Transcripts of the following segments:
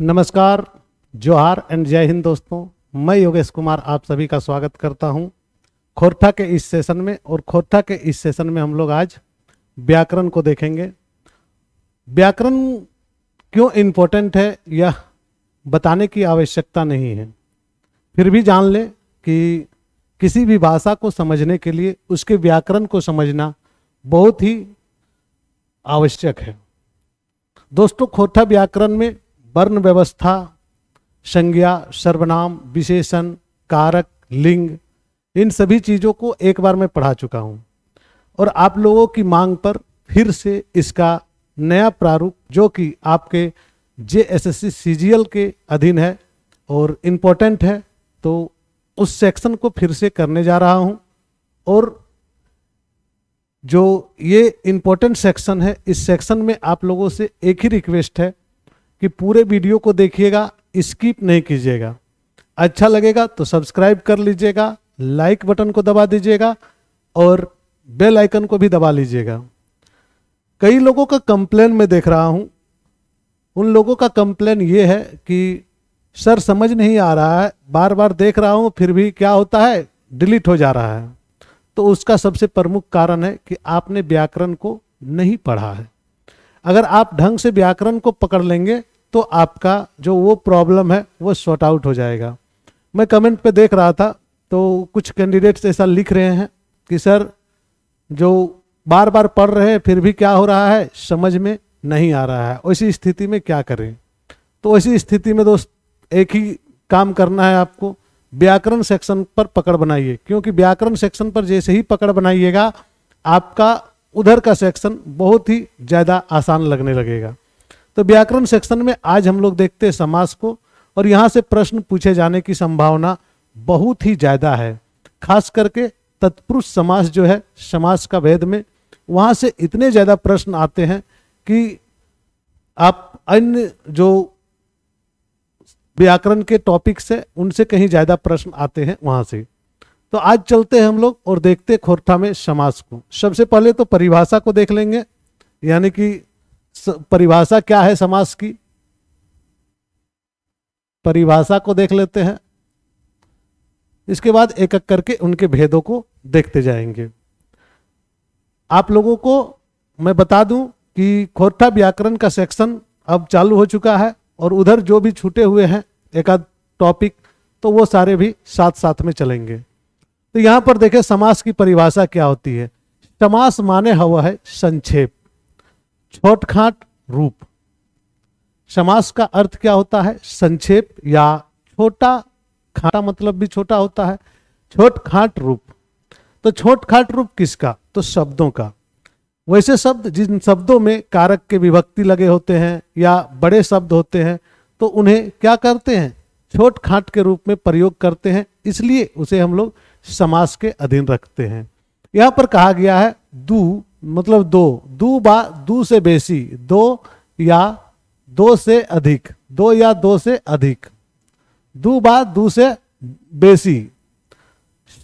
नमस्कार जोहार एंड जय हिंद दोस्तों मैं योगेश कुमार आप सभी का स्वागत करता हूं खोरथा के इस सेशन में और खोरथा के इस सेशन में हम लोग आज व्याकरण को देखेंगे व्याकरण क्यों इम्पोर्टेंट है यह बताने की आवश्यकता नहीं है फिर भी जान लें कि किसी भी भाषा को समझने के लिए उसके व्याकरण को समझना बहुत ही आवश्यक है दोस्तों खोरथा व्याकरण में वर्ण व्यवस्था संज्ञा सर्वनाम विशेषण कारक लिंग इन सभी चीज़ों को एक बार मैं पढ़ा चुका हूँ और आप लोगों की मांग पर फिर से इसका नया प्रारूप जो कि आपके जे एस एस सी के अधीन है और इम्पोर्टेंट है तो उस सेक्शन को फिर से करने जा रहा हूँ और जो ये इम्पोर्टेंट सेक्शन है इस सेक्शन में आप लोगों से एक ही रिक्वेस्ट है कि पूरे वीडियो को देखिएगा स्किप नहीं कीजिएगा अच्छा लगेगा तो सब्सक्राइब कर लीजिएगा लाइक बटन को दबा दीजिएगा और बेल आइकन को भी दबा लीजिएगा कई लोगों का कंप्लेन मैं देख रहा हूँ उन लोगों का कंप्लेन ये है कि सर समझ नहीं आ रहा है बार बार देख रहा हूँ फिर भी क्या होता है डिलीट हो जा रहा है तो उसका सबसे प्रमुख कारण है कि आपने व्याकरण को नहीं पढ़ा है अगर आप ढंग से व्याकरण को पकड़ लेंगे तो आपका जो वो प्रॉब्लम है वो शॉर्ट आउट हो जाएगा मैं कमेंट पे देख रहा था तो कुछ कैंडिडेट्स ऐसा लिख रहे हैं कि सर जो बार बार पढ़ रहे हैं फिर भी क्या हो रहा है समझ में नहीं आ रहा है ऐसी स्थिति में क्या करें तो ऐसी स्थिति में दोस्त एक ही काम करना है आपको व्याकरण सेक्शन पर पकड़ बनाइए क्योंकि व्याकरण सेक्शन पर जैसे ही पकड़ बनाइएगा आपका उधर का सेक्शन बहुत ही ज़्यादा आसान लगने लगेगा तो व्याकरण सेक्शन में आज हम लोग देखते हैं समास को और यहाँ से प्रश्न पूछे जाने की संभावना बहुत ही ज़्यादा है खास करके तत्पुरुष समास जो है समास का भेद में वहाँ से इतने ज़्यादा प्रश्न आते हैं कि आप अन्य जो व्याकरण के टॉपिक्स है उनसे कहीं ज़्यादा प्रश्न आते हैं वहाँ से तो आज चलते हैं हम लोग और देखते खोरठा में समास को सबसे पहले तो परिभाषा को देख लेंगे यानी कि परिभाषा क्या है समास की परिभाषा को देख लेते हैं इसके बाद एक एक करके उनके भेदों को देखते जाएंगे आप लोगों को मैं बता दूं कि खोटा व्याकरण का सेक्शन अब चालू हो चुका है और उधर जो भी छूटे हुए हैं एक आध टॉपिक तो वो सारे भी साथ साथ में चलेंगे तो यहां पर देखें समास की परिभाषा क्या होती है समास माने हुआ है संक्षेप छोटखाट रूप समास का अर्थ क्या होता है संक्षेप या छोटा खाटा मतलब भी छोटा होता है छोट खाट रूप तो छोट खाट रूप किसका तो शब्दों का वैसे शब्द जिन शब्दों में कारक के विभक्ति लगे होते हैं या बड़े शब्द होते हैं तो उन्हें क्या करते हैं छोट खाट के रूप में प्रयोग करते हैं इसलिए उसे हम लोग समास के अधीन रखते हैं यहां पर कहा गया है दू मतलब दो दू बा दो से बेसी दो या दो से अधिक दो या दो से अधिक दो बा दो से बेसी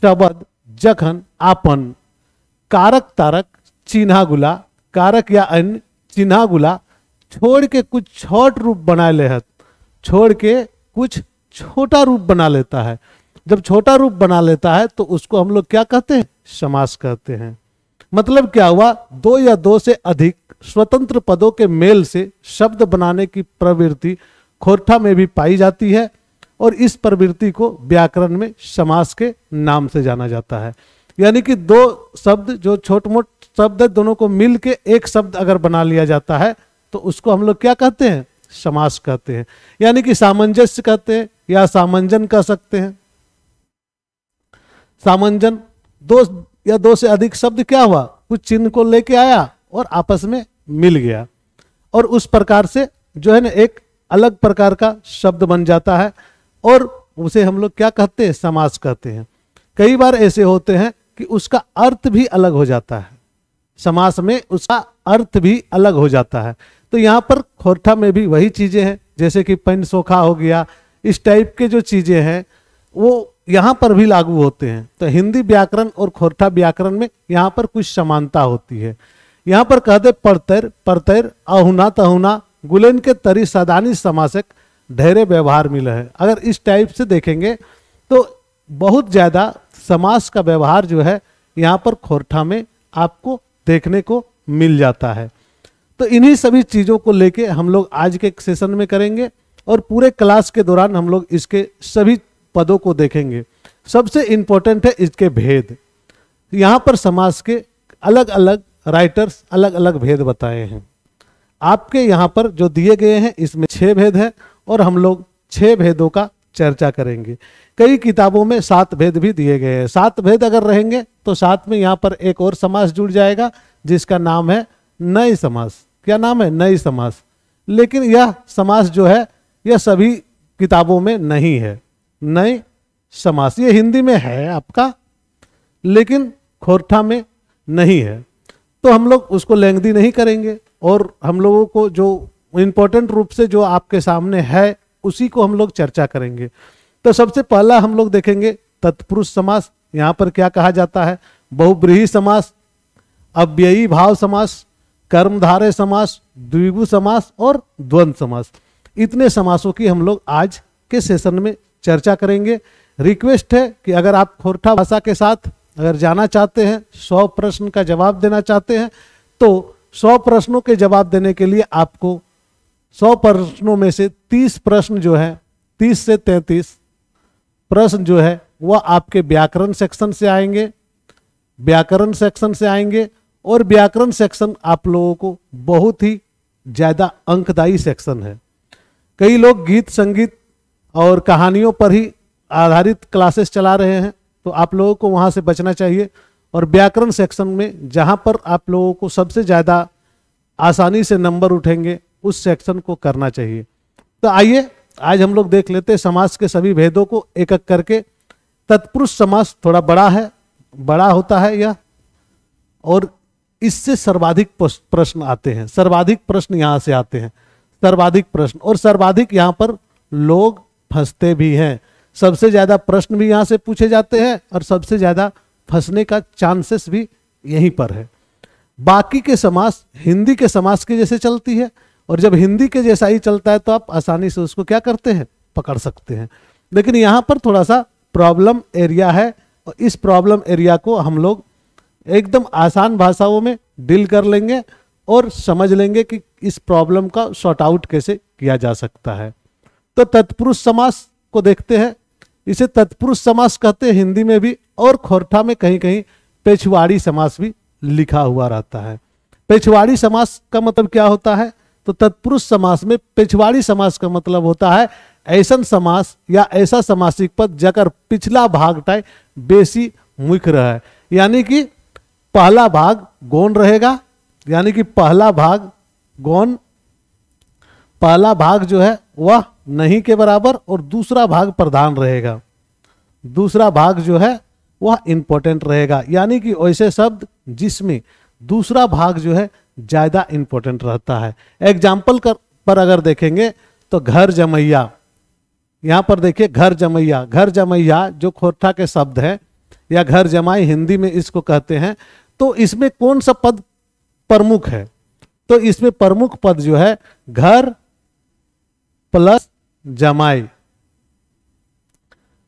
शब्द जखन आपन कारक तारक चिन्हा गुला कारक या अन्य चिन्हा गुला छोड़ के कुछ छोट रूप बना ले है छोड़ के कुछ छोटा रूप बना लेता है जब छोटा रूप बना लेता है तो उसको हम लोग क्या कहते हैं समास कहते हैं मतलब क्या हुआ दो या दो से अधिक स्वतंत्र पदों के मेल से शब्द बनाने की प्रवृत्ति खोरठा में भी पाई जाती है और इस प्रवृत्ति को व्याकरण में समास के नाम से जाना जाता है यानी कि दो शब्द जो छोट मोट शब्द दोनों को मिल के एक शब्द अगर बना लिया जाता है तो उसको हम लोग क्या कहते हैं समास कहते हैं यानी कि सामंजस्य कहते हैं या सामंजन कह सकते हैं सामंजन दो या दो से अधिक शब्द क्या हुआ कुछ चिन्ह को लेके आया और आपस में मिल गया और उस प्रकार से जो है ना एक अलग प्रकार का शब्द बन जाता है और उसे हम लोग क्या कहते हैं समास कहते हैं कई बार ऐसे होते हैं कि उसका अर्थ भी अलग हो जाता है समास में उसका अर्थ भी अलग हो जाता है तो यहाँ पर खोरठा में भी वही चीज़ें हैं जैसे कि पेन सोखा हो गया इस टाइप के जो चीज़ें हैं वो यहाँ पर भी लागू होते हैं तो हिंदी व्याकरण और खोरठा व्याकरण में यहाँ पर कुछ समानता होती है यहाँ पर कह दे परतैर परतर अहुना तहुना गुलेन के तरी सदानी समासक ढेरे व्यवहार मिला है अगर इस टाइप से देखेंगे तो बहुत ज़्यादा समास का व्यवहार जो है यहाँ पर खोरठा में आपको देखने को मिल जाता है तो इन्हीं सभी चीज़ों को लेके हम लोग आज के सेशन में करेंगे और पूरे क्लास के दौरान हम लोग इसके सभी पदों को देखेंगे सबसे इम्पोर्टेंट है इसके भेद यहाँ पर समाज के अलग अलग राइटर्स अलग अलग भेद बताए हैं आपके यहाँ पर जो दिए गए हैं इसमें छः भेद हैं और हम लोग छः भेदों का चर्चा करेंगे कई किताबों में सात भेद भी दिए गए हैं सात भेद अगर रहेंगे तो साथ में यहाँ पर एक और समास जुड़ जाएगा जिसका नाम है नई समास क्या नाम है नई समास लेकिन यह समास जो है यह सभी किताबों में नहीं है नहीं समास ये हिंदी में है आपका लेकिन खोरठा में नहीं है तो हम लोग उसको लेंगदी नहीं करेंगे और हम लोगों को जो इम्पोर्टेंट रूप से जो आपके सामने है उसी को हम लोग चर्चा करेंगे तो सबसे पहला हम लोग देखेंगे तत्पुरुष समास यहाँ पर क्या कहा जाता है बहुब्रीही समास अव्ययी भाव समास कर्मधारे समास द्विगु समास और द्वंद्व समास इतने समासों की हम लोग आज के सेशन में चर्चा करेंगे रिक्वेस्ट है कि अगर आप खोरठा भाषा के साथ अगर जाना चाहते हैं सौ प्रश्न का जवाब देना चाहते हैं तो सौ प्रश्नों के जवाब देने के लिए आपको सौ प्रश्नों में से तीस प्रश्न जो है तीस से तैंतीस प्रश्न जो है वह आपके व्याकरण सेक्शन से आएंगे व्याकरण सेक्शन से आएंगे और व्याकरण सेक्शन आप लोगों को बहुत ही ज़्यादा अंकदायी सेक्शन है कई लोग गीत संगीत और कहानियों पर ही आधारित क्लासेस चला रहे हैं तो आप लोगों को वहाँ से बचना चाहिए और व्याकरण सेक्शन में जहाँ पर आप लोगों को सबसे ज़्यादा आसानी से नंबर उठेंगे उस सेक्शन को करना चाहिए तो आइए आज हम लोग देख लेते हैं समाज के सभी भेदों को एक एक करके तत्पुरुष समाज थोड़ा बड़ा है बड़ा होता है यह और इससे सर्वाधिक प्रश्न आते हैं सर्वाधिक प्रश्न यहाँ से आते हैं सर्वाधिक प्रश्न और सर्वाधिक यहाँ पर लोग फंसते भी हैं सबसे ज़्यादा प्रश्न भी यहाँ से पूछे जाते हैं और सबसे ज़्यादा फंसने का चांसेस भी यहीं पर है बाकी के समाज हिंदी के समाज के जैसे चलती है और जब हिंदी के जैसा ही चलता है तो आप आसानी से उसको क्या करते हैं पकड़ सकते हैं लेकिन यहाँ पर थोड़ा सा प्रॉब्लम एरिया है और इस प्रॉब्लम एरिया को हम लोग एकदम आसान भाषाओं में डील कर लेंगे और समझ लेंगे कि इस प्रॉब्लम का शॉर्ट आउट कैसे किया जा सकता है तो तत्पुरुष समास को देखते हैं इसे तत्पुरुष समास कहते हैं हिंदी में भी और खोरठा में कहीं कहीं पेछवाड़ी समास भी लिखा हुआ रहता है पेछवाड़ी समास का मतलब क्या होता है तो तत्पुरुष समास में पेछवाड़ी समास का मतलब होता है ऐसा समास या ऐसा समासिक पद जकर पिछला भाग टाइप बेसी मुख है यानी कि पहला भाग गौन रहेगा यानी कि पहला भाग गौन पहला भाग जो है वह नहीं के बराबर और दूसरा भाग प्रधान रहेगा दूसरा भाग जो है वह इंपॉर्टेंट रहेगा यानी कि ऐसे शब्द जिसमें दूसरा भाग जो है ज़्यादा इंपॉर्टेंट रहता है एग्जाम्पल कर पर अगर देखेंगे तो घर जमैया यहां पर देखिए घर जमैया घर जमैया जो खोटा के शब्द है या घर जमाई हिंदी में इसको कहते हैं तो इसमें कौन सा पद प्रमुख है तो इसमें प्रमुख पद जो है घर प्लस जमाई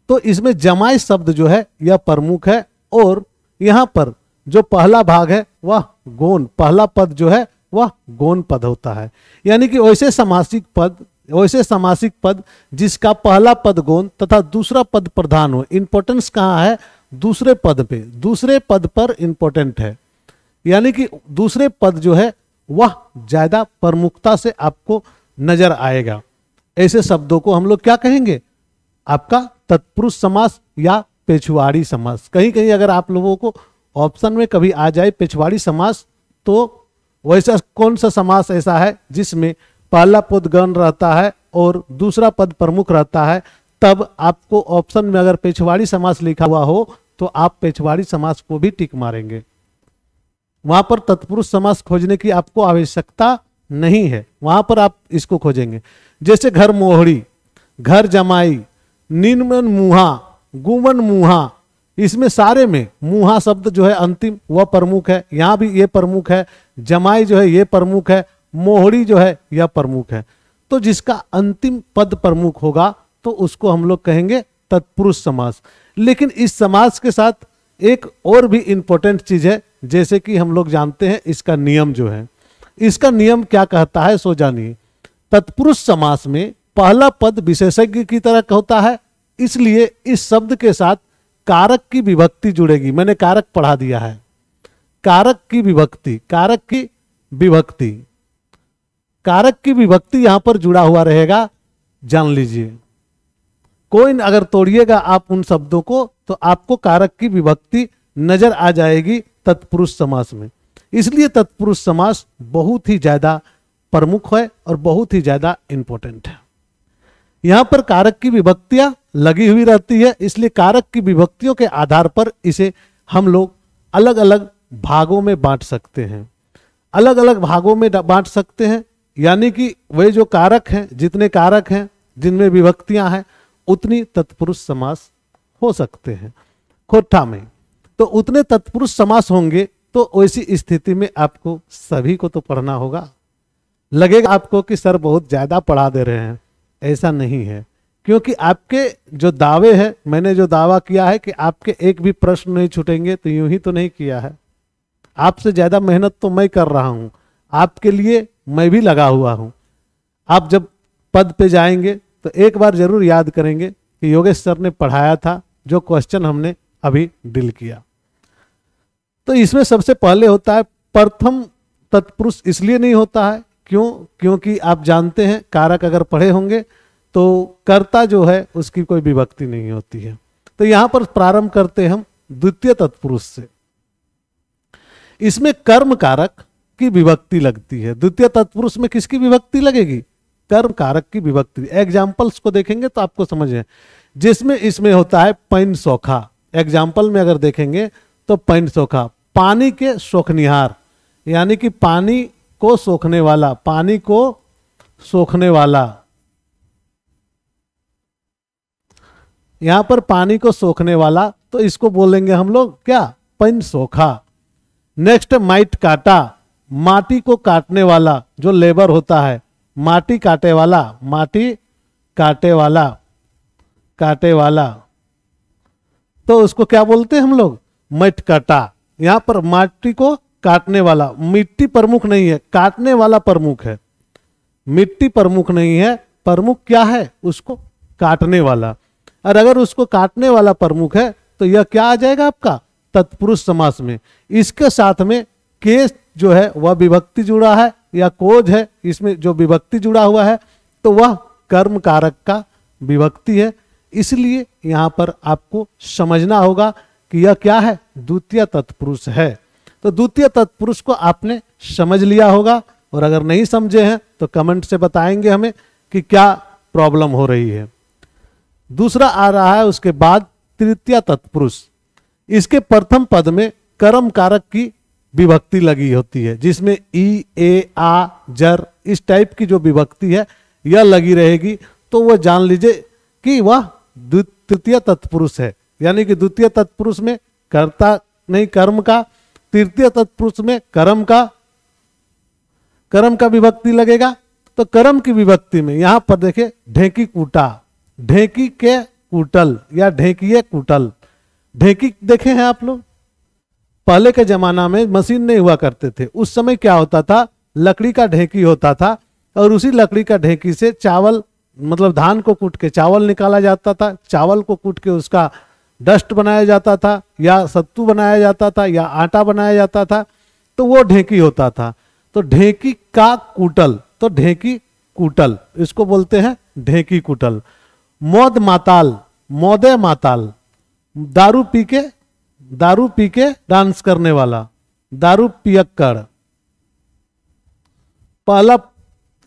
तो इसमें जमाई शब्द जो है यह प्रमुख है और यहां पर जो पहला भाग है वह गौन पहला पद जो है वह गौन पद होता है यानी कि वैसे समासिक पद वैसे समासिक पद जिसका पहला पद गौन तथा दूसरा पद प्रधान हो इंपोर्टेंस कहाँ है दूसरे पद पे दूसरे पद पर इंपोर्टेंट है यानी कि दूसरे पद जो है वह ज़्यादा प्रमुखता से आपको नजर आएगा ऐसे शब्दों को हम लोग क्या कहेंगे आपका तत्पुरुष समास या पिछवाड़ी समास कहीं कहीं अगर आप लोगों को ऑप्शन में कभी आ जाए पिछवाड़ी समास तो वैसा कौन सा समास ऐसा है जिसमें पहला पद गण रहता है और दूसरा पद प्रमुख रहता है तब आपको ऑप्शन में अगर पेछवाड़ी समास लिखा हुआ हो तो आप पेछवाड़ी समास को भी टिक मारेंगे वहां पर तत्पुरुष समास खोजने की आपको आवश्यकता नहीं है वहां पर आप इसको खोजेंगे जैसे घर मोहड़ी घर जमाई निम्न मुहा गुमन मुहा इसमें सारे में मुहा शब्द जो है अंतिम वह प्रमुख है यहां भी ये प्रमुख है जमाई जो है ये प्रमुख है मोहड़ी जो है यह प्रमुख है तो जिसका अंतिम पद प्रमुख होगा तो उसको हम लोग कहेंगे तत्पुरुष समास लेकिन इस समास के साथ एक और भी इंपॉर्टेंट चीज है जैसे कि हम लोग जानते हैं इसका नियम जो है इसका नियम क्या कहता है सो जानिए तत्पुरुष समास में पहला पद विशेषज्ञ की तरह होता है इसलिए इस शब्द के साथ कारक की विभक्ति जुड़ेगी मैंने कारक पढ़ा दिया है कारक की विभक्ति कारक की विभक्ति कारक की विभक्ति यहां पर जुड़ा हुआ रहेगा जान लीजिए कोई अगर तोड़िएगा आप उन शब्दों को तो आपको कारक की विभक्ति नजर आ जाएगी तत्पुरुष समास में इसलिए तत्पुरुष समास बहुत ही ज्यादा प्रमुख है और बहुत ही ज्यादा इंपॉर्टेंट है यहां पर कारक की विभक्तियां लगी हुई रहती है इसलिए कारक की विभक्तियों के आधार पर इसे हम लोग अलग अलग भागों में बांट सकते हैं अलग अलग भागों में बांट सकते हैं यानी कि वे जो कारक हैं जितने कारक हैं जिनमें विभक्तियां हैं उतनी तत्पुरुष समास हो सकते हैं खोटा में तो उतने तत्पुरुष समास होंगे तो ऐसी स्थिति में आपको सभी को तो पढ़ना होगा लगेगा आपको कि सर बहुत ज़्यादा पढ़ा दे रहे हैं ऐसा नहीं है क्योंकि आपके जो दावे हैं मैंने जो दावा किया है कि आपके एक भी प्रश्न नहीं छूटेंगे तो यूं ही तो नहीं किया है आपसे ज़्यादा मेहनत तो मैं कर रहा हूं आपके लिए मैं भी लगा हुआ हूँ आप जब पद पे जाएंगे तो एक बार जरूर याद करेंगे कि योगेश सर ने पढ़ाया था जो क्वेश्चन हमने अभी डील किया तो इसमें सबसे पहले होता है प्रथम तत्पुरुष इसलिए नहीं होता है क्यों क्योंकि आप जानते हैं कारक अगर पढ़े होंगे तो कर्ता जो है उसकी कोई विभक्ति नहीं होती है तो यहां पर प्रारंभ करते हम द्वितीय तत्पुरुष से इसमें कर्म कारक की विभक्ति लगती है द्वितीय तत्पुरुष में किसकी विभक्ति लगेगी कर्म कारक की विभक्ति एग्जाम्पल्स को देखेंगे तो आपको समझ है जिसमें इसमें होता है पैन सौखा एग्जाम्पल में अगर देखेंगे तो पैन सोखा पानी के सोखनिहार यानी कि पानी को सोखने वाला पानी को सोखने वाला यहां पर पानी को सोखने वाला तो इसको बोलेंगे हम लोग क्या पैन सोखा नेक्स्ट माइट काटा माटी को काटने वाला जो लेबर होता है माटी काटे वाला माटी काटे वाला काटे वाला तो उसको क्या बोलते हैं हम लोग मट काटा यहाँ पर माटी को काटने वाला मिट्टी प्रमुख नहीं है काटने वाला प्रमुख है मिट्टी प्रमुख नहीं है प्रमुख क्या है उसको काटने वाला और अगर उसको काटने वाला प्रमुख है तो यह क्या आ जाएगा आपका तत्पुरुष समास में इसके साथ में केस जो है वह विभक्ति जुड़ा है या कोज है इसमें जो विभक्ति जुड़ा हुआ है तो वह कर्म कारक का विभक्ति है इसलिए यहाँ पर आपको समझना होगा कि यह क्या है द्वितीय तत्पुरुष है तो द्वितीय तत्पुरुष को आपने समझ लिया होगा और अगर नहीं समझे हैं तो कमेंट से बताएंगे हमें कि क्या प्रॉब्लम हो रही है दूसरा आ रहा है उसके बाद तृतीय तत्पुरुष इसके प्रथम पद में कर्म कारक की विभक्ति लगी होती है जिसमें ई ए आ जर इस टाइप की जो विभक्ति है यह लगी रहेगी तो वह जान लीजिए कि वह तृतीय तत्पुरुष है यानी कि द्वितीय तत्पुरुष में कर्ता नहीं कर्म का तृतीय तत्पुरुष में कर्म का कर्म का विभक्ति लगेगा तो कर्म की विभक्ति में यहां पर देखे ढेंकी कूटा ढेंकी के कुटल या ढेंकी कुटल ढेंकी देखे हैं आप लोग पहले के जमाना में मशीन नहीं हुआ करते थे उस समय क्या होता था लकड़ी का ढेंकी होता था और उसी लकड़ी का ढेंकी से चावल मतलब धान को कूट के चावल निकाला जाता था चावल को कूट के उसका डस्ट बनाया जाता था या सत्तू बनाया जाता था या आटा बनाया जाता था तो वो ढेंकी होता था तो ढेंकी का कुटल तो ढेंकी कुटल इसको बोलते हैं ढेंकी कुटल मौद माताल मौदे माताल दारू पी के दारू पी के डांस करने वाला दारू पियक्कड़ पहला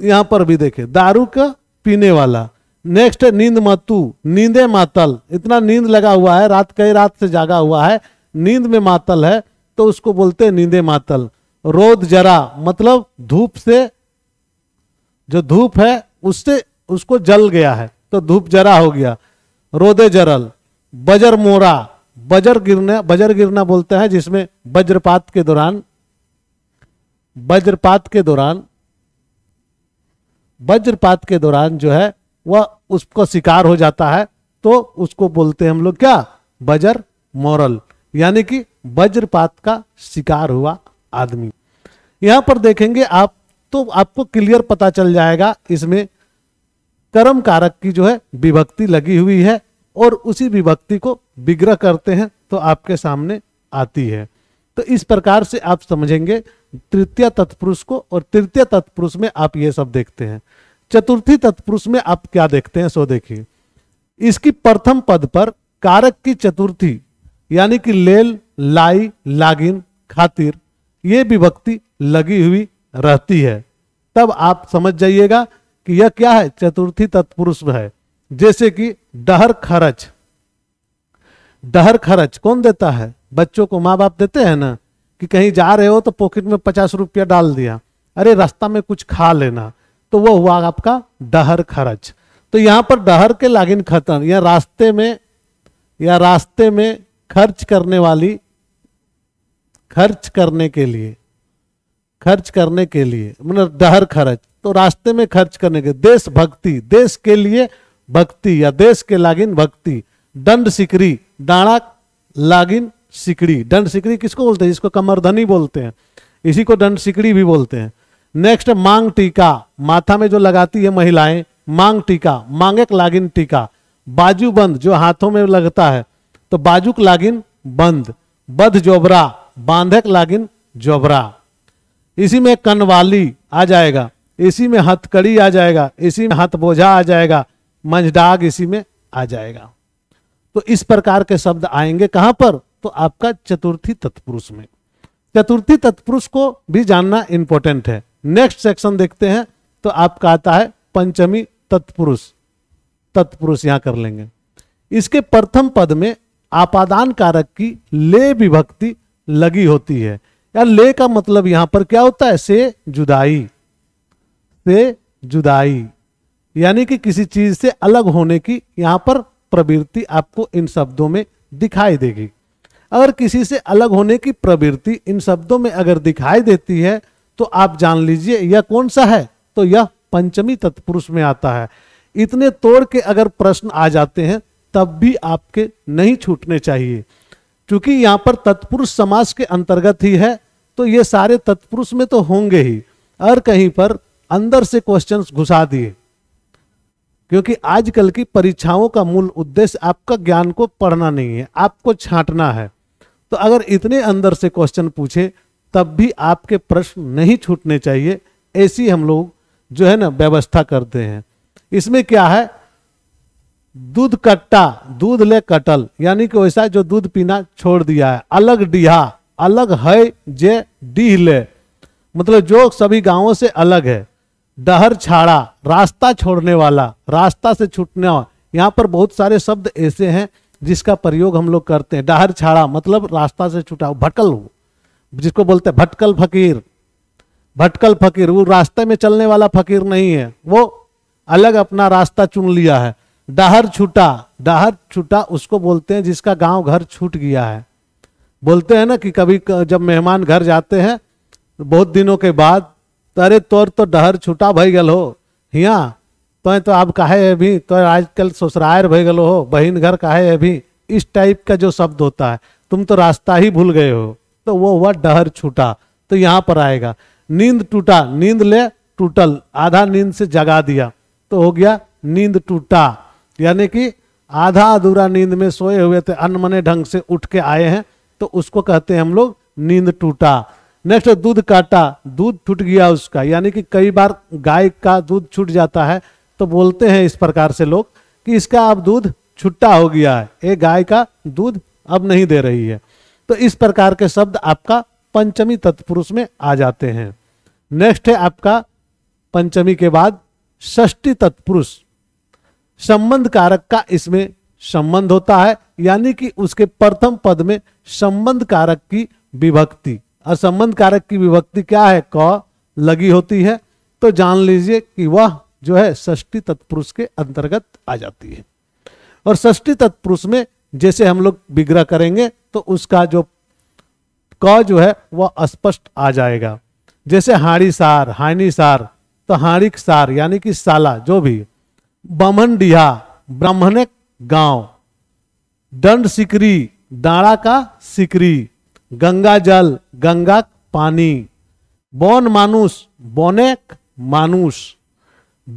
यहां पर भी देखे दारू का पीने वाला नेक्स्ट नींद मातु नींदे मातल इतना नींद लगा हुआ है रात कई रात से जागा हुआ है नींद में मातल है तो उसको बोलते हैं नींदे मातल रोद जरा मतलब धूप से जो धूप है उससे उसको जल गया है तो धूप जरा हो गया रोदे जरल बजर मोरा बजर गिरना बजर गिरना बोलते हैं जिसमें वज्रपात के दौरान वज्रपात के दौरान वज्रपात के दौरान जो है वह उसको शिकार हो जाता है तो उसको बोलते हैं हम लोग क्या बजर मोरल यानी कि वज्रपात का शिकार हुआ आदमी यहां पर देखेंगे आप तो आपको क्लियर पता चल जाएगा इसमें कर्म कारक की जो है विभक्ति लगी हुई है और उसी विभक्ति को विग्रह करते हैं तो आपके सामने आती है तो इस प्रकार से आप समझेंगे तृतीय तत्पुरुष को और तृतीय तत्पुरुष में आप ये सब देखते हैं चतुर्थी तत्पुरुष में आप क्या देखते हैं सो देखिए इसकी प्रथम पद पर कारक की चतुर्थी यानी कि लेल लाई लागिन खातिर ये विभक्ति लगी हुई रहती है तब आप समझ जाइएगा कि यह क्या है चतुर्थी तत्पुरुष है जैसे कि डहर खर्च डहर खर्च कौन देता है बच्चों को माँ बाप देते हैं ना कि कहीं जा रहे हो तो पॉकेट में पचास रुपया डाल दिया अरे रास्ता में कुछ खा लेना तो वो हुआ आपका दहर खर्च तो यहां पर दहर के लागिन खतन या रास्ते में या रास्ते में खर्च करने वाली खर्च करने के लिए खर्च करने के लिए मतलब दहर खर्च तो रास्ते में खर्च करने के देशभक्ति देश के लिए भक्ति या देश के लागिन भक्ति दंड सिकरी डाणा लागिन सिकड़ी दंड सिकड़ी किसको बोलते हैं जिसको कमरधनी बोलते हैं इसी को दंड सिकड़ी भी बोलते हैं नेक्स्ट मांग टीका माथा में जो लगाती है महिलाएं मांग टीका मांगेक लागिन टीका बाजू बंद जो हाथों में लगता है तो बाजूक लागिन बंद बध जोबरा बांधक लागिन जोबरा इसी में कनवाली आ जाएगा इसी में हथकड़ी आ जाएगा इसी में बोझा आ जाएगा मंझडाग इसी में आ जाएगा तो इस प्रकार के शब्द आएंगे कहां पर तो आपका चतुर्थी तत्पुरुष में चतुर्थी तत्पुरुष को भी जानना इंपॉर्टेंट है नेक्स्ट सेक्शन देखते हैं तो आपका आता है पंचमी तत्पुरुष तत्पुरुष यहां कर लेंगे इसके प्रथम पद में आपादान कारक की ले विभक्ति लगी होती है या ले का मतलब यहां पर क्या होता है से जुदाई से जुदाई यानी कि किसी चीज से अलग होने की यहां पर प्रवृत्ति आपको इन शब्दों में दिखाई देगी अगर किसी से अलग होने की प्रवृत्ति इन शब्दों में अगर दिखाई देती है तो आप जान लीजिए यह कौन सा है तो यह पंचमी तत्पुरुष में आता है इतने तोड़ के अगर प्रश्न आ जाते हैं तब भी आपके नहीं छूटने चाहिए क्योंकि यहां पर तत्पुरुष समाज के अंतर्गत ही है तो ये सारे तत्पुरुष में तो होंगे ही और कहीं पर अंदर से क्वेश्चन घुसा दिए क्योंकि आजकल की परीक्षाओं का मूल उद्देश्य आपका ज्ञान को पढ़ना नहीं है आपको छांटना है तो अगर इतने अंदर से क्वेश्चन पूछे तब भी आपके प्रश्न नहीं छूटने चाहिए ऐसी हम लोग जो है ना व्यवस्था करते हैं इसमें क्या है दूध कट्टा दूध ले कटल यानी कि वैसा जो दूध पीना छोड़ दिया है अलग डीहा अलग है जे डीह ले मतलब जो सभी गांवों से अलग है डहर छाड़ा रास्ता छोड़ने वाला रास्ता से छूटने वाला यहाँ पर बहुत सारे शब्द ऐसे हैं जिसका प्रयोग हम लोग करते हैं डहर छाड़ा मतलब रास्ता से छुटा भटकल हो जिसको बोलते हैं भटकल फकीर भटकल फकीर वो रास्ते में चलने वाला फकीर नहीं है वो अलग अपना रास्ता चुन लिया है डहर छूटा डहर छूटा उसको बोलते हैं जिसका गांव घर छूट गया है बोलते हैं ना कि कभी जब मेहमान घर जाते हैं बहुत दिनों के बाद तो अरे तोर तो डहर छूटा भई गल हो हिया तो, तो आप कहे अभी तो आजकल ससुरायर भई गलो हो बहन घर कहे अभी इस टाइप का जो शब्द होता है तुम तो रास्ता ही भूल गए हो तो वो हुआ डहर छूटा तो यहां पर आएगा नींद टूटा नींद ले टूटल आधा नींद से जगा दिया तो हो गया नींद टूटा यानी कि आधा अधूरा नींद में सोए हुए थे अनमने ढंग से उठ के आए हैं तो उसको कहते हैं हम लोग नींद टूटा नेक्स्ट दूध काटा दूध छूट गया उसका यानी कि कई बार गाय का दूध छूट जाता है तो बोलते हैं इस प्रकार से लोग कि इसका अब दूध छुट्टा हो गया है ये गाय का दूध अब नहीं दे रही है तो इस प्रकार के शब्द आपका पंचमी तत्पुरुष में आ जाते हैं नेक्स्ट है आपका पंचमी के बाद षष्टी तत्पुरुष संबंध कारक का इसमें संबंध होता है यानी कि उसके प्रथम पद में संबंध कारक की विभक्ति और संबंध कारक की विभक्ति क्या है क लगी होती है तो जान लीजिए कि वह जो है ष्टी तत्पुरुष के अंतर्गत आ जाती है और षष्टी तत्पुरुष में जैसे हम लोग विग्रह करेंगे तो उसका जो क जो है वह स्पष्ट आ जाएगा जैसे हाड़ी सार हानी सार तो हाणिक सार यानी कि साला जो भी ब्राह्मण डिहा ब्राह्मण गांव दंड सिकरी दाड़ा का सिकरी गंगा जल गंगा पानी बौन मानुष बौनेक मानुष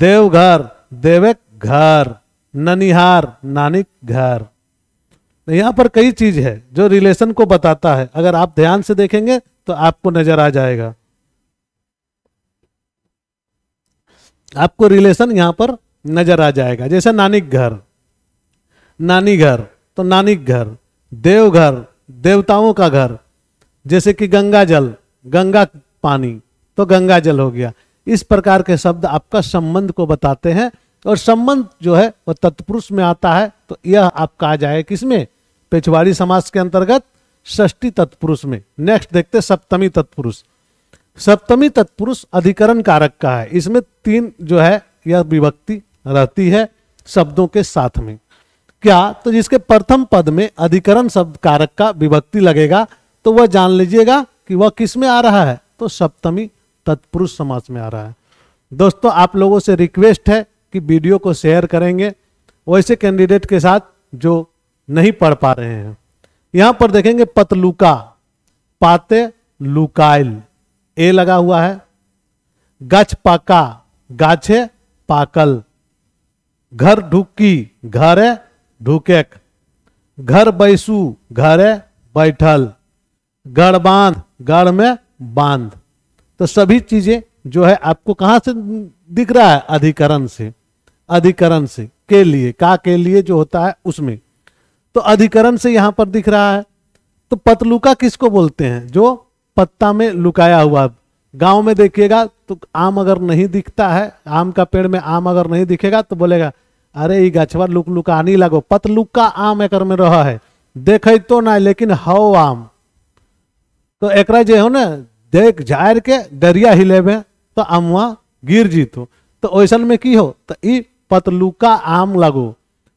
देवघर देवक घर ननिहार नानिक घर यहाँ पर कई चीज है जो रिलेशन को बताता है अगर आप ध्यान से देखेंगे तो आपको नजर आ जाएगा आपको रिलेशन यहाँ पर नजर आ जाएगा जैसे नानिक घर नानी घर तो नानिक घर देवघर देवताओं का घर जैसे कि गंगा जल गंगा पानी तो गंगा जल हो गया इस प्रकार के शब्द आपका संबंध को बताते हैं और संबंध जो है वह तत्पुरुष में आता है तो यह आपका आ जाए किसमें पिछवाड़ी समास के अंतर्गत ष्टी तत्पुरुष में नेक्स्ट देखते सप्तमी तत्पुरुष सप्तमी तत्पुरुष अधिकरण कारक का है इसमें तीन जो है यह विभक्ति रहती है शब्दों के साथ में क्या तो जिसके प्रथम पद में अधिकरण शब्द कारक का विभक्ति लगेगा तो वह जान लीजिएगा कि वह किस में आ रहा है तो सप्तमी तत्पुरुष समास में आ रहा है दोस्तों आप लोगों से रिक्वेस्ट है कि वीडियो को शेयर करेंगे वैसे कैंडिडेट के साथ जो नहीं पढ़ पा रहे हैं यहां पर देखेंगे पतलुका पाते लुकाइल ए लगा हुआ है गच पाका गाछे पाकल घर ढुक्की घर ढुकेक घर बैसू है बैठल गढ़ बांध गढ़ में बांध तो सभी चीजें जो है आपको कहां से दिख रहा है अधिकरण से अधिकरण से के लिए का के लिए जो होता है उसमें तो अधिकरण से यहाँ पर दिख रहा है तो पतलुका किसको बोलते हैं जो पत्ता में लुकाया हुआ गांव में देखिएगा तो आम अगर नहीं दिखता है आम का पेड़ में आम अगर नहीं दिखेगा तो बोलेगा अरे ये गछवा लुक लुकानी लगो पतलुका आम एक में रह है देख तो ना लेकिन हव आम तो एक जो हो ना देख झाड़ के दरिया हिले में तो अमुआ गिर जीतो तो ऐसा में की हो तो ई पतलुका आम लगो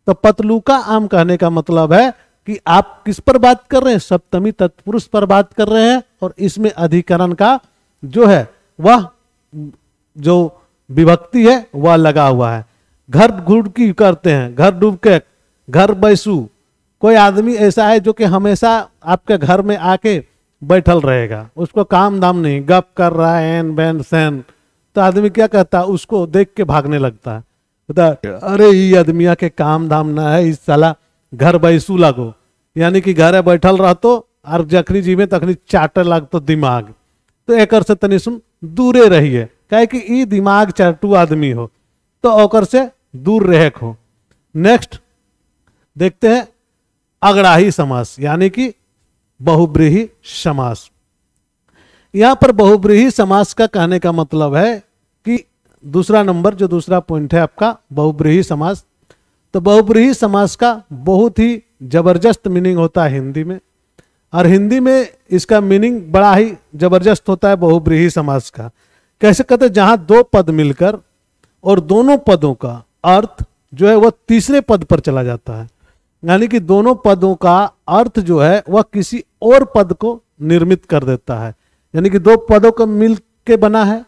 तो का आम कहने का मतलब है कि आप किस पर बात कर रहे हैं सप्तमी तत्पुरुष पर बात कर रहे हैं और इसमें अधिकरण का जो है वह जो विभक्ति है वह लगा हुआ है घर घुड़की करते हैं घर डूब के घर बैसू कोई आदमी ऐसा है जो कि हमेशा आपके घर में आके बैठल रहेगा उसको काम दाम नहीं गप कर रहा है एन बैन सैन तो आदमी क्या कहता है उसको देख के भागने लगता है बता अरे ये आदमिया के काम धाम ना है इस साला घर बैसू लगो यानी कि घर बैठल रहतो और जखनी जीवे तखनी चाटे लगतो दिमाग तो एक से तनि सुन दूरे रहिए कहे कि ई दिमाग चाटू आदमी हो तो ओकर से दूर रहे हो नेक्स्ट देखते हैं अगड़ाही समास यानी कि बहुब्रीही समास यहाँ पर बहुब्रीही समास का कहने का मतलब है कि दूसरा नंबर जो दूसरा पॉइंट है आपका बहुब्रीही समाज तो बहुब्रीही समाज का बहुत ही जबरदस्त मीनिंग होता है हिंदी में और हिंदी में इसका मीनिंग बड़ा ही जबरदस्त होता है बहुब्रीही समाज का कैसे कहते हैं जहाँ दो पद मिलकर और दोनों पदों का अर्थ जो है वह तीसरे पद पर चला जाता है यानी कि दोनों पदों का अर्थ जो है वह किसी और पद को निर्मित कर देता है यानी कि दो पदों को मिल के बना है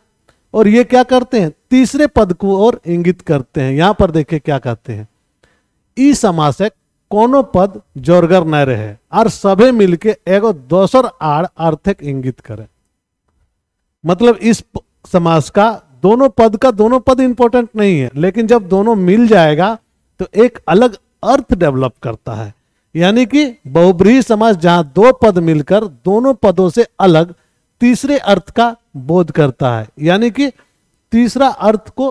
और ये क्या करते हैं तीसरे पद को और इंगित करते हैं यहां पर देखे क्या कहते हैं ई समास कोनो पद जोरगर न रहे और सभी मिलके एगो दोसर आड़ आर्थिक इंगित करे मतलब इस समास का दोनों पद का दोनों पद इंपॉर्टेंट नहीं है लेकिन जब दोनों मिल जाएगा तो एक अलग अर्थ डेवलप करता है यानी कि बहुब्रीही समास जहां दो पद मिलकर दोनों पदों से अलग तीसरे अर्थ का बोध करता है यानी कि तीसरा अर्थ को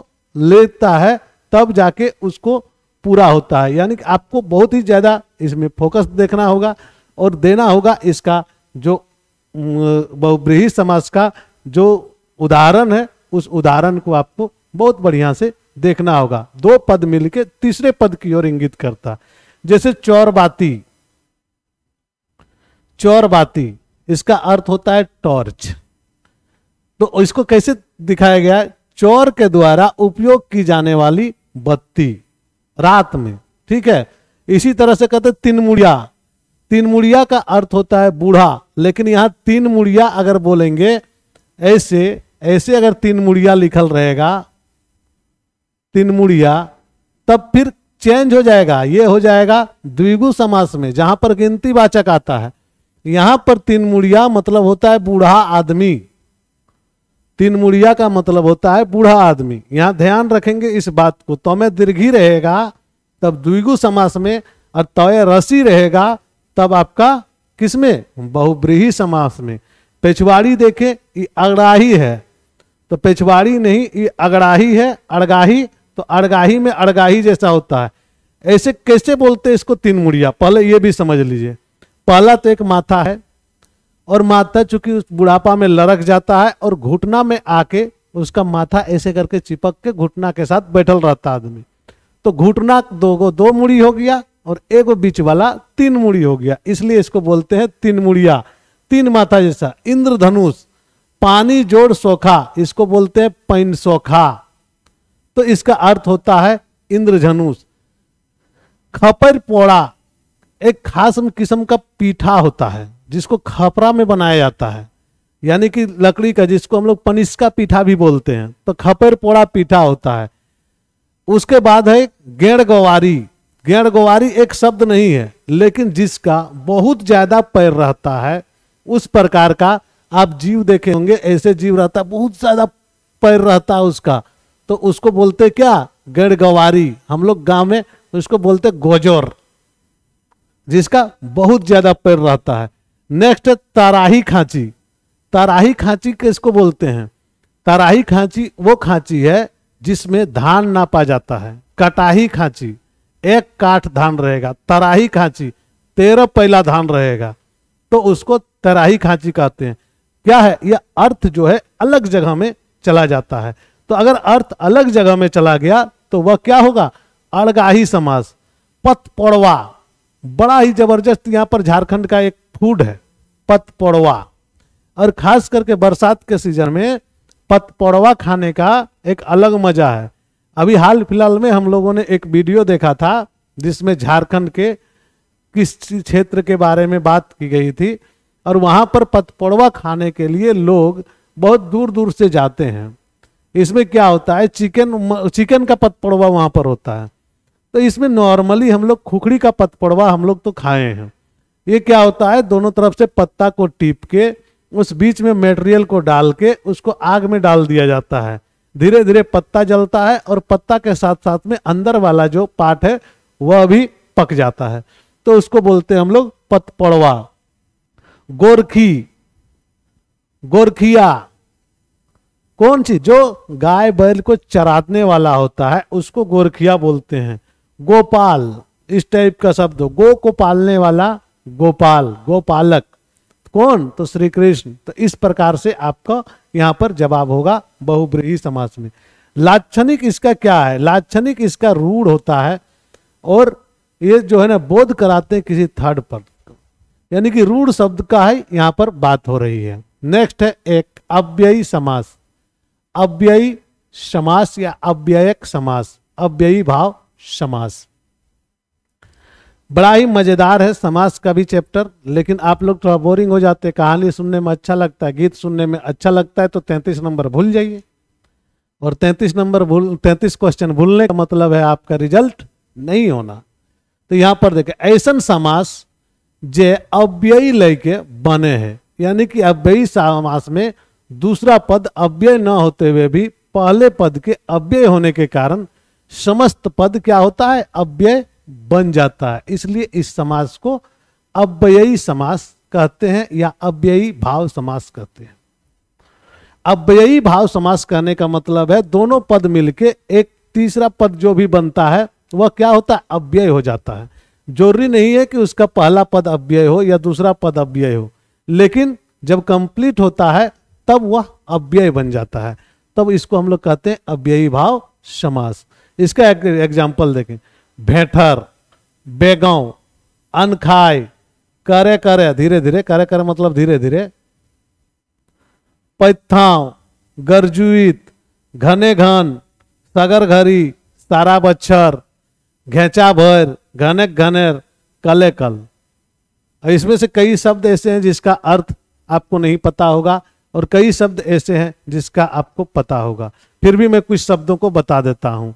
लेता है तब जाके उसको पूरा होता है यानी कि आपको बहुत ही ज़्यादा इसमें फोकस देखना होगा और देना होगा इसका जो बहुब्रीही समाज का जो उदाहरण है उस उदाहरण को आपको बहुत बढ़िया से देखना होगा दो पद मिलके तीसरे पद की ओर इंगित करता जैसे चौरबाती चौरबाती इसका अर्थ होता है टॉर्च तो इसको कैसे दिखाया गया चोर के द्वारा उपयोग की जाने वाली बत्ती रात में ठीक है इसी तरह से कहते तीन मुड़िया तीन मुड़िया का अर्थ होता है बूढ़ा लेकिन यहां तीन मुड़िया अगर बोलेंगे ऐसे ऐसे अगर तीन मुड़िया लिखल रहेगा तीन मुड़िया तब फिर चेंज हो जाएगा ये हो जाएगा द्विगु समास में जहां पर गिनती वाचक आता है यहां पर तीन मुड़िया मतलब होता है बूढ़ा आदमी तीन मुड़िया का मतलब होता है बूढ़ा आदमी यहाँ ध्यान रखेंगे इस बात को में दीर्घी रहेगा तब द्विगु समास में और तय रसी रहेगा तब आपका किसमें बहुब्रीही समास में पेछवाड़ी देखे ये अगड़ाही है तो पेछवाड़ी नहीं ये अगड़ाही है अड़गाही तो अड़गाही में अड़गाही जैसा होता है ऐसे कैसे बोलते हैं इसको तीन मुड़िया पहले ये भी समझ लीजिए पहला तो एक माथा है और माथा चूंकि उस बुढ़ापा में लड़क जाता है और घुटना में आके उसका माथा ऐसे करके चिपक के घुटना के साथ बैठल रहता आदमी तो घुटना दो गो दो मुड़ी हो गया और एक बीच वाला तीन मुड़ी हो गया इसलिए इसको बोलते हैं तीन मुड़िया तीन माथा जैसा इंद्रधनुष पानी जोड़ सोखा इसको बोलते हैं पैन सोखा तो इसका अर्थ होता है इंद्रधनुष खपर पोड़ा एक खास किस्म का पीठा होता है जिसको खपरा में बनाया जाता है यानी कि लकड़ी का जिसको हम लोग पनिष्का पीठा भी बोलते हैं तो खपेर पोड़ा पीठा होता है उसके बाद है गेड़ गवारी गेड़ गवारी एक शब्द नहीं है लेकिन जिसका बहुत ज़्यादा पैर रहता है उस प्रकार का आप जीव देखे होंगे ऐसे जीव रहता है बहुत ज़्यादा पैर रहता है उसका तो उसको बोलते क्या गेड़ गवारी हम लोग गाँव में उसको बोलते गोजोर जिसका बहुत ज़्यादा पैर रहता है नेक्स्ट ताराही खांची ताराही खांची किसको बोलते हैं ताराही खांची वो खांची है जिसमें धान नापा जाता है कटाही खांची एक काठ धान रहेगा तराही खांची तेरह पहला धान रहेगा तो उसको तराही खांची कहते हैं क्या है यह अर्थ जो है अलग जगह में चला जाता है तो अगर अर्थ अलग जगह में चला गया तो वह क्या होगा अड़गाही समास पत पड़वा बड़ा ही जबरदस्त यहाँ पर झारखंड का एक फूड है पतपौड़वा और खास करके बरसात के सीजन में पतपौड़वा खाने का एक अलग मज़ा है अभी हाल फिलहाल में हम लोगों ने एक वीडियो देखा था जिसमें झारखंड के किस क्षेत्र के बारे में बात की गई थी और वहाँ पर पतपौड़वा खाने के लिए लोग बहुत दूर दूर से जाते हैं इसमें क्या होता है चिकन चिकन का पतपड़वा वहाँ पर होता है तो इसमें नॉर्मली हम लोग खुखड़ी का पतपड़वा हम लोग तो खाए हैं ये क्या होता है दोनों तरफ से पत्ता को टीप के उस बीच में मेटेरियल को डाल के उसको आग में डाल दिया जाता है धीरे धीरे पत्ता जलता है और पत्ता के साथ साथ में अंदर वाला जो पार्ट है वह भी पक जाता है तो उसको बोलते हैं हम लोग पतपड़वा गोरखी गोरखिया कौन सी जो गाय बैल को चराने वाला होता है उसको गोरखिया बोलते हैं गोपाल इस टाइप का शब्द गो को पालने वाला गोपाल गोपालक कौन तो श्री कृष्ण तो इस प्रकार से आपका यहाँ पर जवाब होगा बहुब्रीही समास में लाक्षणिक इसका क्या है लाक्षणिक इसका रूढ़ होता है और ये जो है ना बोध कराते हैं किसी थर्ड पर यानी कि रूढ़ शब्द का है यहाँ पर बात हो रही है नेक्स्ट है एक अव्ययी समास अव्ययी समास या अव्ययक समास अव्ययी भाव समास बड़ा ही मज़ेदार है समाज का भी चैप्टर लेकिन आप लोग थोड़ा बोरिंग हो जाते हैं कहानी सुनने में अच्छा लगता है गीत सुनने में अच्छा लगता है तो तैंतीस नंबर भूल जाइए और तैंतीस नंबर भूल तैंतीस क्वेश्चन भूलने का मतलब है आपका रिजल्ट नहीं होना तो यहाँ पर देखें ऐसा समास जे अव्ययी लेके बने हैं यानी कि अव्ययी समास में दूसरा पद अव्यय न होते हुए भी पहले पद के अव्यय होने के कारण समस्त पद क्या होता है अव्यय बन जाता है इसलिए इस समाज को अव्ययी समास कहते हैं या अव्ययी भाव समास कहते हैं अव्ययी भाव समास कहने का मतलब है दोनों पद मिलके एक तीसरा पद जो भी बनता है वह क्या होता है अव्यय हो जाता है जरूरी नहीं है कि उसका पहला पद अव्यय हो या दूसरा पद अव्यय हो लेकिन जब कंप्लीट होता है तब वह अव्यय बन जाता है तब इसको हम लोग कहते हैं अव्ययी भाव समास इसका एग्जाम्पल देखें भेठर बेगांव अनखाय करे करे धीरे धीरे करे करे मतलब धीरे धीरे पैथाव गर्जुवित घने घन सगर घरी सारा बच्छर घेचा भर घने घनेर कले कल इसमें से कई शब्द ऐसे हैं जिसका अर्थ आपको नहीं पता होगा और कई शब्द ऐसे हैं जिसका आपको पता होगा फिर भी मैं कुछ शब्दों को बता देता हूँ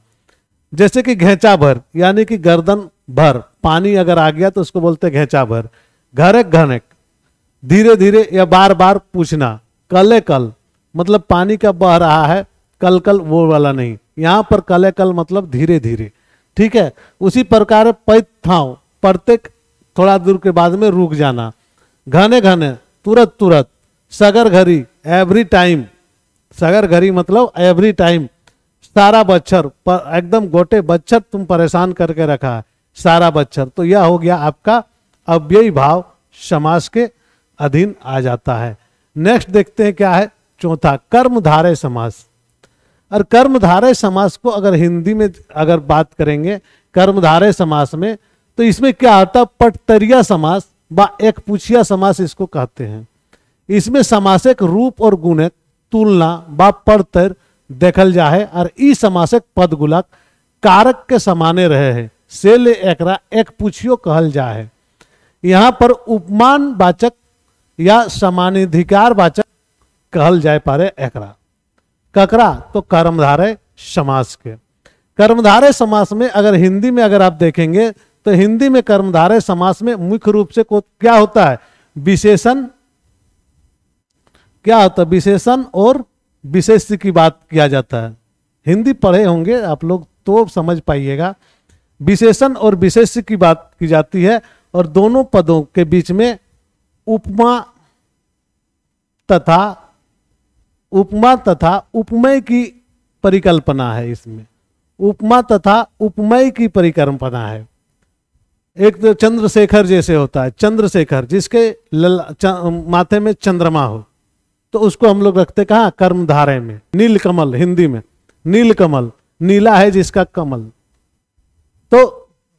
जैसे कि घेंचा भर यानी कि गर्दन भर पानी अगर आ गया तो उसको बोलते घेंचा भर घरक घनक धीरे धीरे या बार बार पूछना कले कल मतलब पानी का बह रहा है कल कल वो वाला नहीं यहाँ पर कले कल मतलब धीरे धीरे ठीक है उसी प्रकार था प्रत्येक थोड़ा दूर के बाद में रुक जाना घने घने तुरंत तुरंत सगर घड़ी एवरी टाइम सगर घड़ी मतलब एवरी टाइम सारा बच्चर पर एकदम गोटे बच्चर तुम परेशान करके रखा है सारा बच्चर तो यह हो गया आपका अव्ययी भाव समास के अधीन आ जाता है नेक्स्ट देखते हैं क्या है चौथा कर्मधारय समास और कर्मधारय समास को अगर हिंदी में अगर बात करेंगे कर्मधारय समास में तो इसमें क्या आता पटतरिया समास व एक पुछिया समास इसको कहते हैं इसमें समासिक रूप और गुणक तुलना व पड़तर देखल है और इ समासक पद गुलक कारक के समाने रहे है से ले एक, एक पूछियो कहल है यहाँ पर उपमान वाचक या समानाधिकार वाचक कहल जाए पारे एकरा ककरा तो कर्मधारे समास के कर्मधारे समास में अगर हिंदी में अगर आप देखेंगे तो हिंदी में कर्मधारे समास में मुख्य रूप से क्या होता है विशेषण क्या होता है विशेषण और विशेष की बात किया जाता है हिंदी पढ़े होंगे आप लोग तो समझ पाइएगा विशेषण और विशेष की बात की जाती है और दोनों पदों के बीच में उपमा तथा उपमा तथा उपमय की परिकल्पना है इसमें उपमा तथा उपमय की परिकल्पना है एक तो चंद्रशेखर जैसे होता है चंद्रशेखर जिसके माथे में चंद्रमा हो तो उसको हम लोग रखते कहा कर्मधारे में नीलकमल हिंदी में नीलकमल नीला है जिसका कमल तो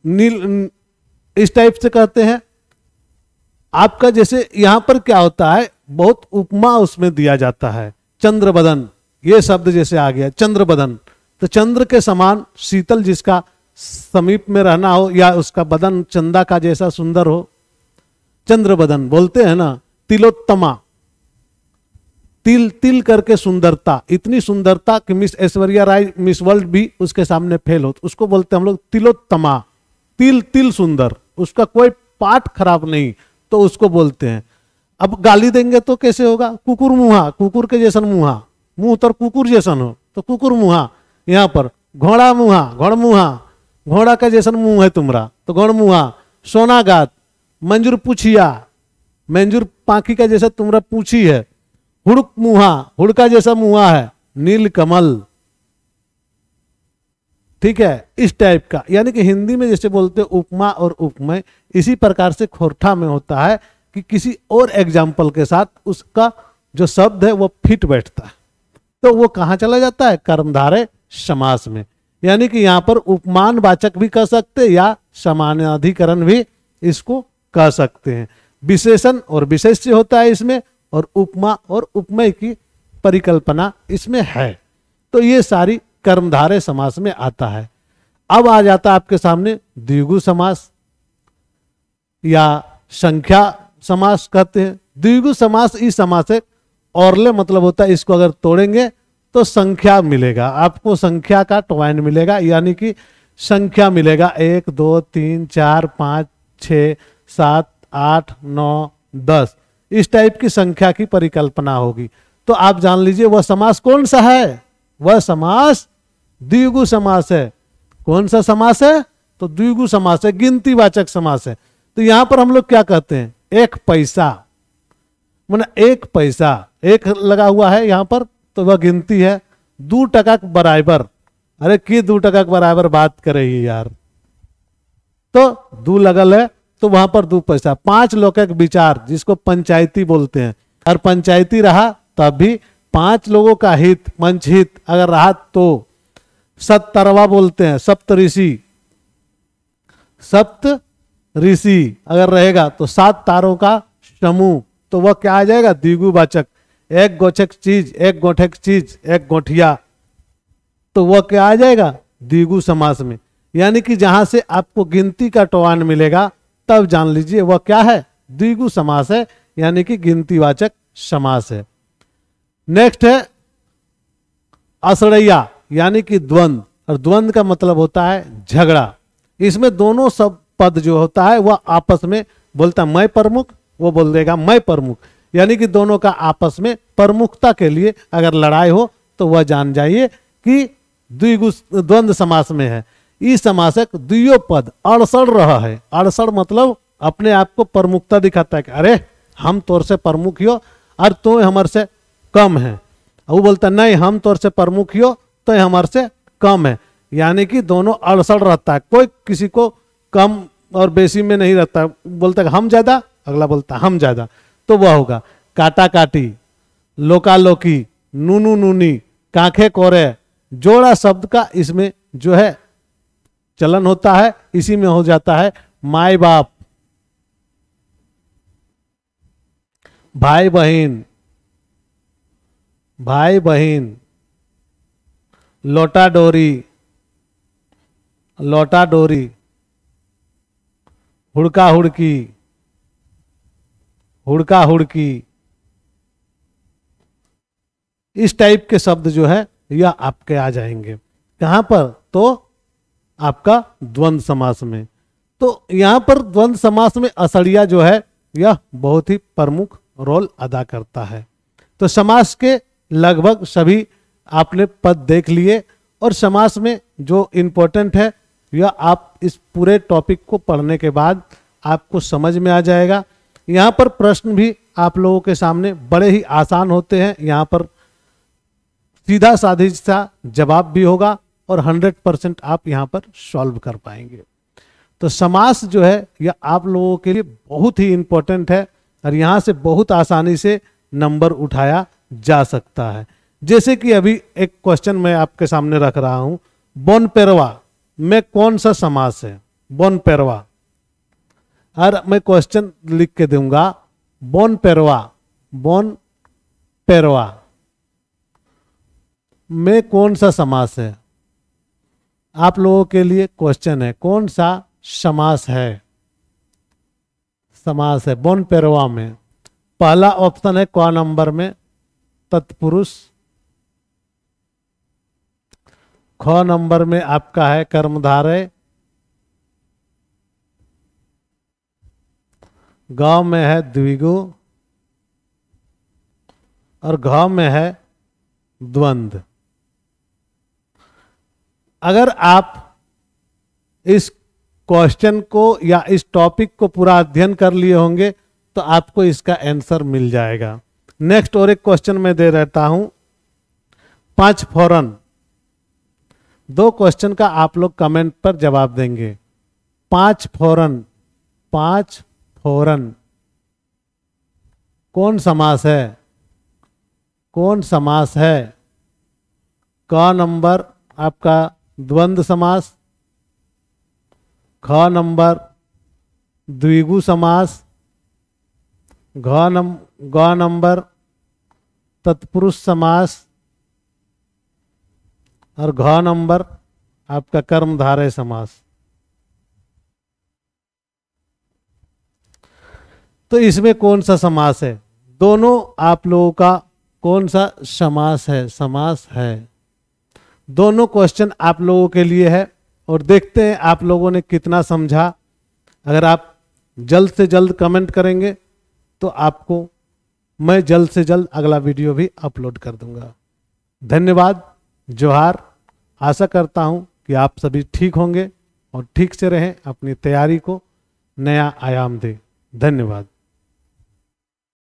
नील इस टाइप से कहते हैं आपका जैसे यहां पर क्या होता है बहुत उपमा उसमें दिया जाता है चंद्र बदन ये शब्द जैसे आ गया चंद्रबदन तो चंद्र के समान शीतल जिसका समीप में रहना हो या उसका बदन चंदा का जैसा सुंदर हो चंद्रबदन बोलते हैं ना तिलोत्तमा तिल तिल करके सुंदरता इतनी सुंदरता कि miss Aishwarya Rai miss world भी उसके सामने फेल हो तो उसको बोलते हम लोग तिलोत्तमा तिल तिल सुंदर उसका कोई पार्ट खराब नहीं तो उसको बोलते हैं अब गाली देंगे तो कैसे होगा कुकुर मुहा कुकुर के जैसन मुहा मुंह तो कुकुर जैसन हो तो कुकुर मुहा यहाँ पर घोड़ा मुहा घोड़ मुहा घोड़ा का जैसन मुंह है तुम्हारा तो घोड़ मुहा सोनागात मंजूर पूछिया मंजूर पाखी का जैसा तुम्हारा पूछी है हुड़क मुहा हुड़का जैसा मुहा है नील कमल ठीक है इस टाइप का यानी कि हिंदी में जैसे बोलते हैं उपमा और उपमय इसी प्रकार से खोरठा में होता है कि किसी और एग्जाम्पल के साथ उसका जो शब्द है वो फिट बैठता है तो वो कहा चला जाता है कर्मधारे समास में यानी कि यहां पर उपमान वाचक भी कह सकते या समानाधिकरण भी इसको कह सकते हैं विशेषण और विशेष्य होता है इसमें और उपमा और उपमय की परिकल्पना इसमें है तो ये सारी कर्मधारय समास में आता है अब आ जाता है आपके सामने द्विगु समास या संख्या समास कहते हैं द्विगु समास इस समास है औरले मतलब होता है इसको अगर तोड़ेंगे तो संख्या मिलेगा आपको संख्या का ट्वाइन मिलेगा यानी कि संख्या मिलेगा एक दो तीन चार पाँच छ सात आठ नौ दस इस टाइप की संख्या की परिकल्पना होगी तो आप जान लीजिए वह समास कौन सा है वह समास द्विगु समास है कौन सा समास है तो द्विगु समास है गिनतीवाचक समास है तो यहां पर हम लोग क्या कहते हैं एक पैसा मैंने एक पैसा एक लगा हुआ है यहां पर तो वह गिनती है दो टका बराबर अरे की दू टका बराबर बात करे यार तो दू लगल है तो वहां पर दो पैसा पांच का विचार जिसको पंचायती बोलते हैं और पंचायती रहा तब भी पांच लोगों का हित हित अगर रहा तो सप्तरवा बोलते हैं सप्त ऋषि सप्त ऋषि अगर रहेगा तो सात तारों का समूह तो वह क्या आ जाएगा द्विगुवाचक एक गोचक चीज एक गोठक चीज एक गोठिया तो वह क्या आ जाएगा द्विगु समास में यानी कि जहां से आपको गिनती का टोवान मिलेगा तब जान लीजिए वह क्या है द्विगु समास है यानी कि गिनतीवाचक समास है नेक्स्ट है असड़ैया यानी कि द्वंद और द्वंद का मतलब होता है झगड़ा इसमें दोनों सब पद जो होता है वह आपस में बोलता मैं प्रमुख वो बोल देगा मैं प्रमुख यानी कि दोनों का आपस में प्रमुखता के लिए अगर लड़ाई हो तो वह जान जाइए कि द्विगु द्वंद समास में है इस समासक दुयो पद अड़सड़ रहा है अड़सड़ मतलब अपने आप को प्रमुखता दिखाता है कि अरे हम तौर से प्रमुख हो और तो हमारे से कम है वो बोलता नहीं हम तौर से प्रमुख हो तो हमारे से कम है यानी कि दोनों अड़सड़ रहता है कोई किसी को कम और बेसी में नहीं रहता बोलता हम ज़्यादा अगला बोलता हम ज़्यादा तो वह होगा काटा काटी लोका लोकी नूनू नूनी कांखे कोरे जोड़ा शब्द का इसमें जो है चलन होता है इसी में हो जाता है माए बाप भाई बहन भाई बहन लोटा डोरी लोटा डोरी हुड़का हुड़की हुड़का हुड़की इस टाइप के शब्द जो है यह आपके आ जाएंगे कहाँ पर तो आपका द्वंद समास में तो यहाँ पर द्वंद समास में असड़िया जो है यह बहुत ही प्रमुख रोल अदा करता है तो समास के लगभग सभी आपने पद देख लिए और समास में जो इम्पोर्टेंट है यह आप इस पूरे टॉपिक को पढ़ने के बाद आपको समझ में आ जाएगा यहाँ पर प्रश्न भी आप लोगों के सामने बड़े ही आसान होते हैं यहाँ पर सीधा साधी सा जवाब भी होगा और 100 परसेंट आप यहां पर सॉल्व कर पाएंगे तो समास जो है यह आप लोगों के लिए बहुत ही इंपॉर्टेंट है और यहां से बहुत आसानी से नंबर उठाया जा सकता है जैसे कि अभी एक क्वेश्चन मैं आपके सामने रख रहा हूं बोन पेरवा में कौन सा समास है बोन पेरवा और मैं क्वेश्चन लिख के दूंगा बोन पेरवा बोन पेरवा में कौन सा समास है आप लोगों के लिए क्वेश्चन है कौन सा समास है समास है बोन पेरवा में पहला ऑप्शन है क्वा नंबर में तत्पुरुष ख नंबर में आपका है कर्मधारय गांव में है द्विगु और गांव में है द्वंद्व अगर आप इस क्वेश्चन को या इस टॉपिक को पूरा अध्ययन कर लिए होंगे तो आपको इसका आंसर मिल जाएगा नेक्स्ट और एक क्वेश्चन मैं दे रहता हूं पांच फौरन दो क्वेश्चन का आप लोग कमेंट पर जवाब देंगे पांच फौरन पांच फौरन कौन समास है कौन समास है क नंबर आपका द्वंद्व समास ख नंबर द्विगु समास घ नम ग नंबर तत्पुरुष समास और घ नंबर आपका कर्मधारय समास तो इसमें कौन सा समास है दोनों आप लोगों का कौन सा समास है समास है दोनों क्वेश्चन आप लोगों के लिए है और देखते हैं आप लोगों ने कितना समझा अगर आप जल्द से जल्द कमेंट करेंगे तो आपको मैं जल्द से जल्द अगला वीडियो भी अपलोड कर दूंगा धन्यवाद जोहार आशा करता हूं कि आप सभी ठीक होंगे और ठीक से रहें अपनी तैयारी को नया आयाम दें धन्यवाद